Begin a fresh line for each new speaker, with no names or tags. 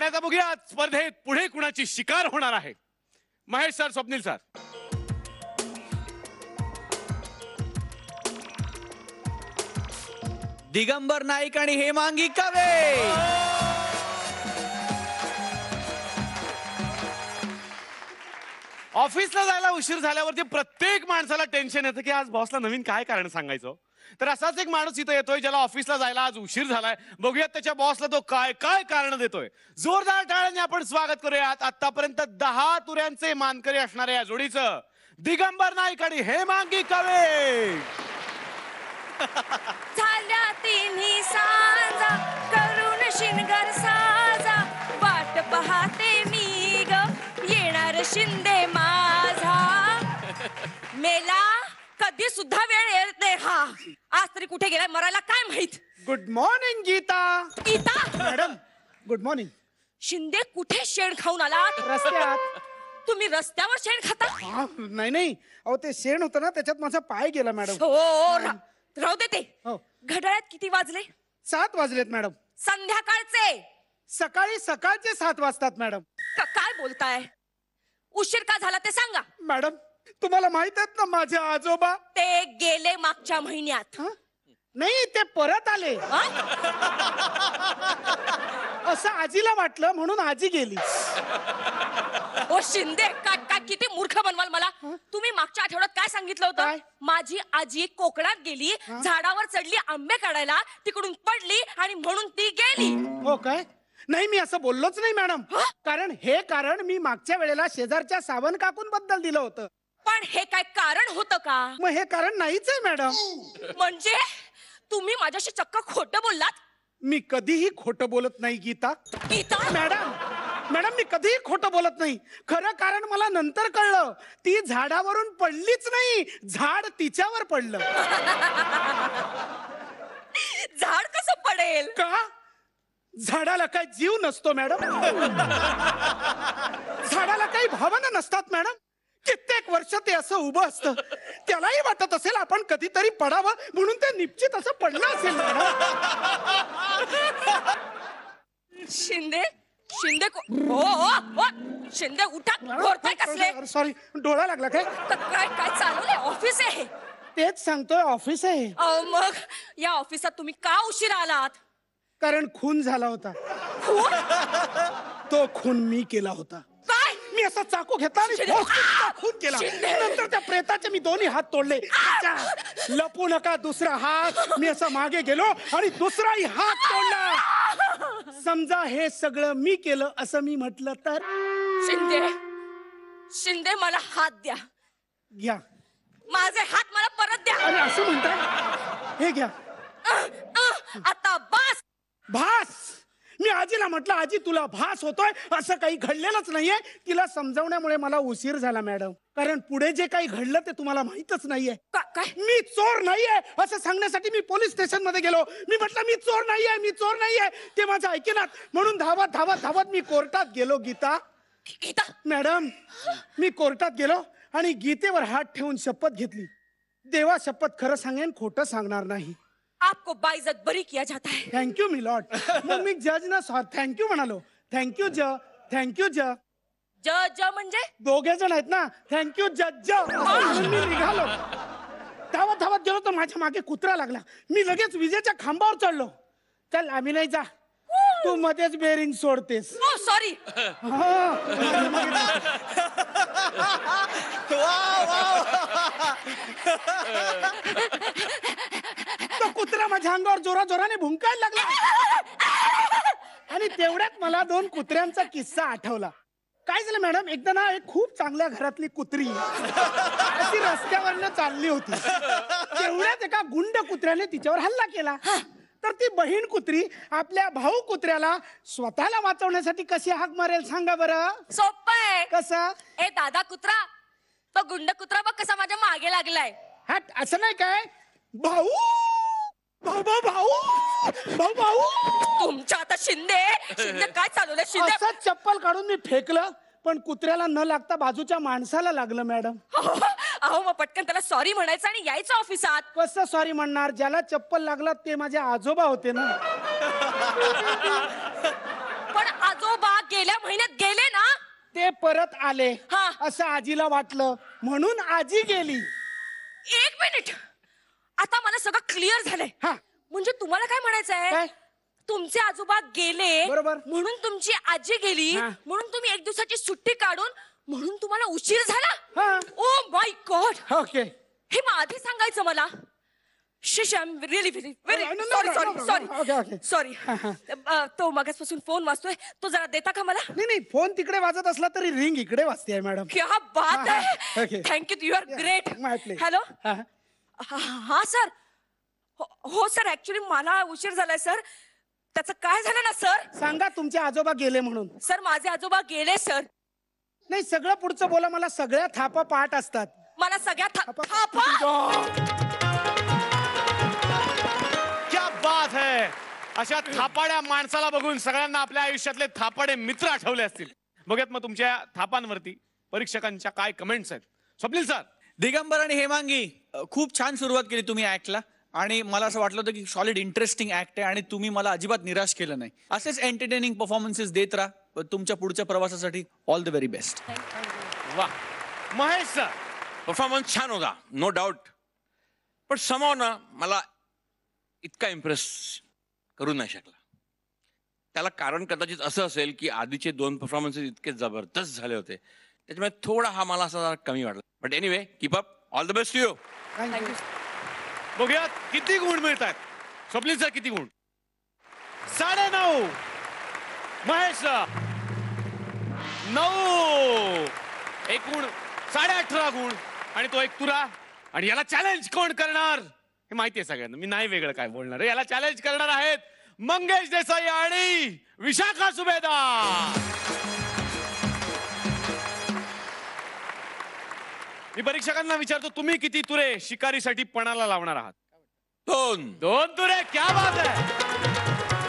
आणि आता बघूया स्पर्धेत पुढे कुणाची शिकार होणार आहे महेश सर स्वप्नील सर दिगंबर नाईक आणि हेमांगी कवे! ऑफिसला जायला उशीर झाल्यावरती प्रत्येक माणसाला टेन्शन येतं की आज बॉसला नवीन काय कारण सांगायचं तर असाच एक माणूस इथं येतोय ज्याला ऑफिसला जायला आज उशीर झालाय बघूयात त्याच्या बॉसला तो काय काय कारण देतोय जोरदार टाळ्याने आपण स्वागत करूयात आतापर्यंत दहा तुऱ्यांचे मानकरी असणाऱ्या या जोडीचं दिगंबर नाईक आणि हे हेमांगी कवे
झाल्या तिन्ही साजा शिनगर साजा वाट पाहते मी ग येणार शिंदे मेला कधी सुद्धा वेळ येत नाही हा आज तरी कुठे गेलाय मरायला काय माहित good morning Geeta Geeta madam good morning Shinde कुठे शेण खाऊन आला रस्त्यात तुम्ही रस्त्यावर शेण खाता नाही नाही अहो
ते शेण होतं ना त्याच्यात माझा पाय गेला मॅडम हो
राहू दे ते हो घड्याळ्यात किती वाजले
सात वाजलेत मॅडम
संध्याकाळचे
सकाळी सकाळचे सात वाजतात मॅडम
काय बोलताय उशीर का झाला ते सांगा
मॅडम तुम्हाला माहित आहेत ना माझे आजोबा
ते गेले मागच्या महिन्यात
नाही ते परत आले असं आजीला वाटलं म्हणून आजी गेली
ओ शिंदे का का किती मूर्ख बनवाल मला तुम्ही मागच्या आठवड्यात काय सांगितलं होतं माझी आजी कोकणात गेली झाडावर चढली आंबे काढायला तिकडून पडली आणि म्हणून ती गेली
हो काय नाही मी असं बोललोच नाही मॅडम कारण हे कारण मी मागच्या वेळेला शेजारच्या सावन बद्दल दिलं होतं
पण हे काय कारण होतं का मग
हे कारण नाहीच आहे मॅडम
म्हणजे तुम्ही
माझ्याशी चक्क खोट बोललात मी कधीही खोट बोलत नाही गीता गीता मॅडम मॅडम मी कधीही खोट बोलत नाही खरं कारण मला नंतर कळलं ती झाडावरून पडलीच नाही झाड तिच्यावर पडलं
झाड कस पडेल का
झाडाला काय जीव नसतो मॅडम झाडाला काही भावना नसतात मॅडम वर्ष ते असं उभं असतं त्यालाही वाटत असेल आपण कधीतरी पडावं म्हणून ते निश्चित असं पडलं असेल
शिंदे शिंदे हो, हो, हो. शिंदे कसले सॉरी डोळा लागला काय काय काय चालवलंय ऑफिस आहे
तेच सांगतोय ऑफिस आहे मग
या ऑफिसात तुम्ही का उशीर आलात
कारण खून झाला होता तो खून मी केला होता चाकू घेतला आणि केला नंतर त्या प्रेताचे मी दोन्ही हात तोडले लपू नका दुसरा हात मी असा मागे गेलो आणि दुसराही हात तोडला समजा हे सगळं मी केलं असं मी म्हटलं
तर शिंदे शिंदे मला हात द्या घ्या माझे हात मला परत द्या असं म्हणता हे घ्या आता बस
भास आजीला म्हटलं आजी तुला भास होतोय असं काही घडलेलंच नाहीये तिला समजवण्यामुळे मला उशीर झाला मॅडम कारण पुढे जे काही घडलं ते तुम्हाला माहितच नाहीये काय मी चोर नाहीये असं सांगण्यासाठी मी पोलीस स्टेशन मध्ये गेलो मी म्हटलं मी चोर नाहीये मी चोर नाहीये ते माझं ऐकेनात म्हणून धावत धावत धावत मी कोर्टात गेलो गीता गीता मॅडम मी कोर्टात गेलो आणि गीतेवर हात ठेवून शपथ घेतली देवा शपथ खरं सांगेन खोटं सांगणार नाही
आपको बाइजत बरी किया जाता है
thank you my lord mummy जज ना थैंक यू म्हणालो यू ज यू ज ज ज म्हणजे दोघे जण आहेत ना थँक्यू जज ज असं मी निघालो धावत धावत गेलो तर माझ्या मागे कुत्रा लागला मी लगेच विजेच्या खांबावर चढलो चल आम्ही नाही जा तू मध्येच बेरिंग सोडतेस
ओ सॉरी हा.
वा वा माझ्या अंगावर जोरा जोराने भुंकायला लागला आणि तेवढ्यात मला दोन कुत्र्यांचा किस्सा आठवला काय झालं मॅडम एकदा ना एक खूप चांगल्या घरातली कुत्री अशी रस्त्यावरनं चालली होती तेवढ्यात एका गुंड कुत्र्याने तिच्यावर हल्ला केला तर ती बहीण कुत्री आपल्या भाऊ कुत्र्याला स्वतःला वाचवण्यासाठी कशी हाक मारेल सांगा
बरं सोप आहे कसं ए दादा कुत्रा तो गुंड कुत्रा बघ कसा माझ्या मागे लागलाय हा असं नाही काय भाऊ भाऊ आता शिंदे शिंदे काय चालवलं शिंदे असं चप्पल काढून
मी फेकलं पण कुत्र्याला न लागता बाजूच्या माणसाला लागलं मॅडम
अहो मग पटकन त्याला सॉरी म्हणायचं आणि यायचं ऑफिसात
कसं सॉरी म्हणणार ज्याला चप्पल लागला ते माझे आजोबा
होते ना पण आजोबा गेल्या महिन्यात गेले ना
ते परत आले हा. असं आजीला वाटलं म्हणून आजी गेली
एक मिनिट आता मला सगळं क्लिअर झालंय हा. म्हणजे तुम्हाला काय म्हणायचं आहे तुमचे आजोबा गेले बरोबर. म्हणून तुमची आजी गेली म्हणून तुम्ही एक दिवसाची सुट्टी काढून म्हणून तुम्हाला उशीर झाला ओ माय गॉड ओके हे मग आधी सांगायचं मला शिश I am really very very sorry sorry sorry sorry तो मागासपासून फोन वाचतोय तो जरा देता का मला नाही नाही फोन
तिकडे वाजत असला तरी रिंग इकडे वाजते मॅडम
क्या बात आहे thank you you are great hello हा सर हो, हो सर ऍक्च्युली मला उशीर झालाय सर त्याचं काय झालं ना सर सांगा तुमचे आजोबा गेले म्हणून सर माझे आजोबा गेले सर नाही सगळं
पुढचं बोला मला सगळ्या थापा पाठ असतात
मला सगळ्या थापा- हो. क्या बात
है अशा थापाड्या माणसाला बघून सगळ्यांना आपल्या आयुष्यातले थापाडे मित्र आठवले असतील बघत मग तुमच्या थापांवरती परीक्षकांच्या काय कमेंट्स आहेत स्वप्नील सर दिगंबर आणि हेमांगी खूप छान सुरुवात केली तुम्ही ऍक्टला आणि मला असं वाटलं होतं की सॉलिड इंटरेस्टिंग ऍक्ट आहे आणि तुम्ही मला अजिबात निराश केलं नाही असेच एंटरटेनिंग परफॉर्मन्सेस देत राहा तुमच्या पुढच्या प्रवासासाठी ऑल द व्हेरी बेस्ट वा महेश सर परफॉर्मन्स छान होता नो डाऊट पण समाव ना मला इतका इम्प्रेस करू नाही शकला त्याला कारण कदाचित असं असेल की आधीचे दोन परफॉर्मन्सेस इतके जबरदस्त झाले होते त्याच्यामुळे थोडा हा मला असा कमी वाटला but anyway keep up all the best you बघूया बघूयात किती गुण मिळतात स्वप्नीलचा किती गुण साडे नऊ महेशला नऊ गुण साडे अठरा गुण आणि तो एक तुरा आणि याला चॅलेंज कोण करणार हे माहितीये सगळ्यांना मी नाही वेगळं काय बोलणार याला चॅलेंज करणार आहेत मंगेश देसाई आणि विशाखा सुभेदार मी परीक्षकांना विचारतो तुम्ही किती तुरे शिकारीसाठी पणाला लावणार आहात दोन दोन तुरे क्या बात आहे